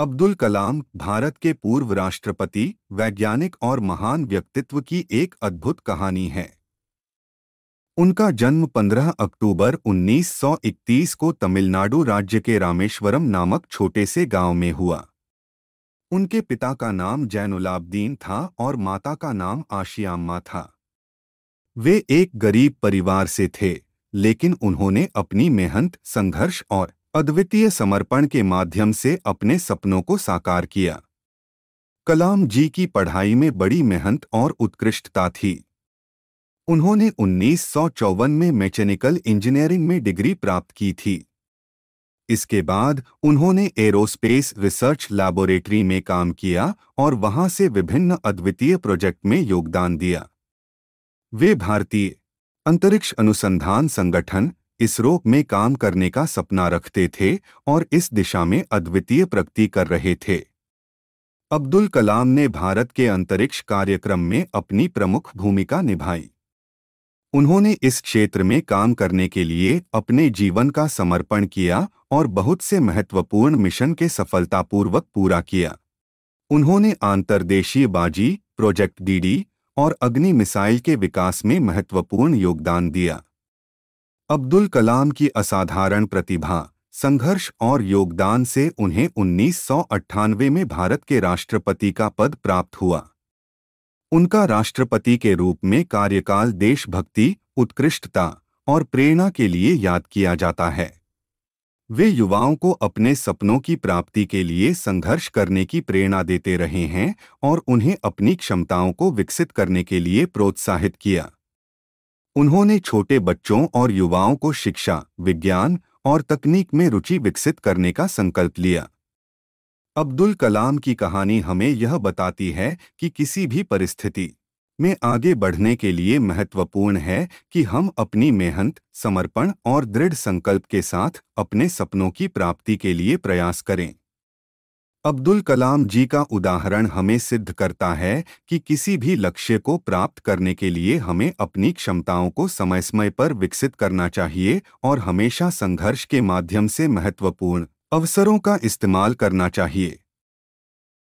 अब्दुल कलाम भारत के पूर्व राष्ट्रपति वैज्ञानिक और महान व्यक्तित्व की एक अद्भुत कहानी है उनका जन्म 15 अक्टूबर 1931 को तमिलनाडु राज्य के रामेश्वरम नामक छोटे से गांव में हुआ उनके पिता का नाम जैनुलाब्दीन था और माता का नाम आशियाम्मा था वे एक गरीब परिवार से थे लेकिन उन्होंने अपनी मेहनत संघर्ष और अद्वितीय समर्पण के माध्यम से अपने सपनों को साकार किया कलाम जी की पढ़ाई में बड़ी मेहनत और उत्कृष्टता थी उन्होंने उन्नीस में मैकेनिकल इंजीनियरिंग में डिग्री प्राप्त की थी इसके बाद उन्होंने एरोस्पेस रिसर्च लैबोरेटरी में काम किया और वहां से विभिन्न अद्वितीय प्रोजेक्ट में योगदान दिया वे भारतीय अंतरिक्ष अनुसंधान संगठन इसरो में काम करने का सपना रखते थे और इस दिशा में अद्वितीय प्रगति कर रहे थे अब्दुल कलाम ने भारत के अंतरिक्ष कार्यक्रम में अपनी प्रमुख भूमिका निभाई उन्होंने इस क्षेत्र में काम करने के लिए अपने जीवन का समर्पण किया और बहुत से महत्वपूर्ण मिशन के सफलतापूर्वक पूरा किया उन्होंने आंतरदेशीय बाजी प्रोजेक्ट डीडी और अग्नि मिसाइल के विकास में महत्वपूर्ण योगदान दिया अब्दुल कलाम की असाधारण प्रतिभा संघर्ष और योगदान से उन्हें उन्नीस में भारत के राष्ट्रपति का पद प्राप्त हुआ उनका राष्ट्रपति के रूप में कार्यकाल देशभक्ति उत्कृष्टता और प्रेरणा के लिए याद किया जाता है वे युवाओं को अपने सपनों की प्राप्ति के लिए संघर्ष करने की प्रेरणा देते रहे हैं और उन्हें अपनी क्षमताओं को विकसित करने के लिए प्रोत्साहित किया उन्होंने छोटे बच्चों और युवाओं को शिक्षा विज्ञान और तकनीक में रुचि विकसित करने का संकल्प लिया अब्दुल कलाम की कहानी हमें यह बताती है कि किसी भी परिस्थिति में आगे बढ़ने के लिए महत्वपूर्ण है कि हम अपनी मेहनत समर्पण और दृढ़ संकल्प के साथ अपने सपनों की प्राप्ति के लिए प्रयास करें अब्दुल कलाम जी का उदाहरण हमें सिद्ध करता है कि किसी भी लक्ष्य को प्राप्त करने के लिए हमें अपनी क्षमताओं को समय समय पर विकसित करना चाहिए और हमेशा संघर्ष के माध्यम से महत्वपूर्ण अवसरों का इस्तेमाल करना चाहिए